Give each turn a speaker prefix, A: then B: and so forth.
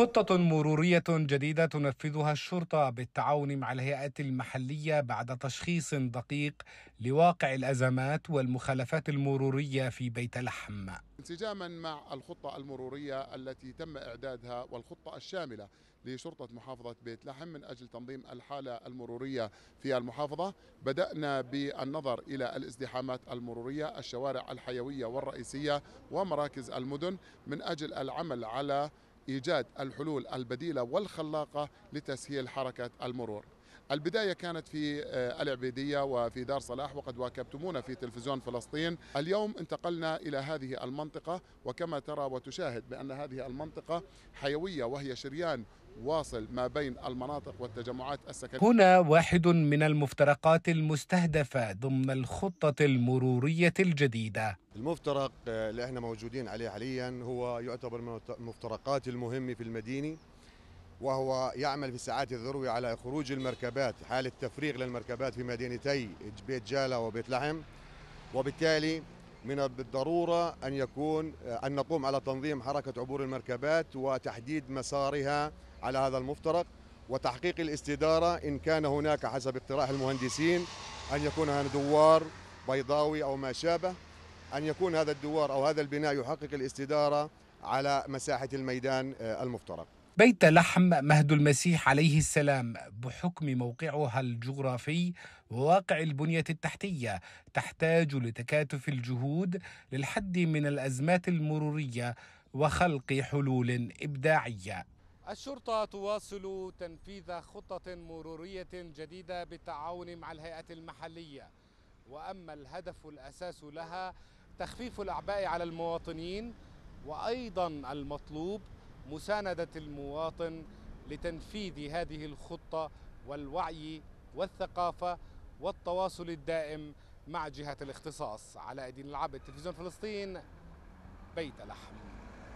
A: خطة مرورية جديدة تنفذها الشرطة بالتعاون مع الهيئات المحلية بعد تشخيص دقيق لواقع الأزمات والمخالفات المرورية في بيت لحم
B: انسجاما مع الخطة المرورية التي تم إعدادها والخطة الشاملة لشرطة محافظة بيت لحم من أجل تنظيم الحالة المرورية في المحافظة بدأنا بالنظر إلى الازدحامات المرورية الشوارع الحيوية والرئيسية ومراكز المدن من أجل العمل على إيجاد الحلول البديلة والخلاقة لتسهيل حركة المرور البداية كانت في آه، العبيدية وفي دار صلاح وقد واكبتمونا في تلفزيون فلسطين اليوم انتقلنا إلى هذه المنطقة وكما ترى وتشاهد بأن هذه المنطقة حيوية وهي شريان واصل ما بين المناطق والتجمعات السكنية هنا واحد
A: من المفترقات المستهدفة ضمن الخطة المرورية الجديدة
C: المفترق اللي احنا موجودين عليه حاليا هو يعتبر من المفترقات المهمة في المدينة وهو يعمل في ساعات الذروة على خروج المركبات حالة تفريغ للمركبات في مدينتي بيت جالة وبيت لحم وبالتالي من الضروره ان يكون آه، ان نقوم على تنظيم حركه عبور المركبات وتحديد مسارها على هذا المفترق وتحقيق الاستداره ان كان هناك حسب اقتراح المهندسين ان يكون هذا دوار بيضاوي او ما شابه ان يكون هذا الدوار او هذا البناء يحقق الاستداره على مساحه الميدان آه، المفترق
A: بيت لحم مهد المسيح عليه السلام بحكم موقعها الجغرافي وواقع البنية التحتية تحتاج لتكاتف الجهود للحد من الأزمات المرورية وخلق حلول إبداعية الشرطة تواصل تنفيذ خطة مرورية جديدة بالتعاون مع الهيئة المحلية وأما الهدف الأساس لها تخفيف الأعباء على المواطنين وأيضا المطلوب مساندة المواطن لتنفيذ هذه الخطة والوعي والثقافة والتواصل الدائم مع جهة الاختصاص على أيدي العبد تلفزيون فلسطين بيت لحم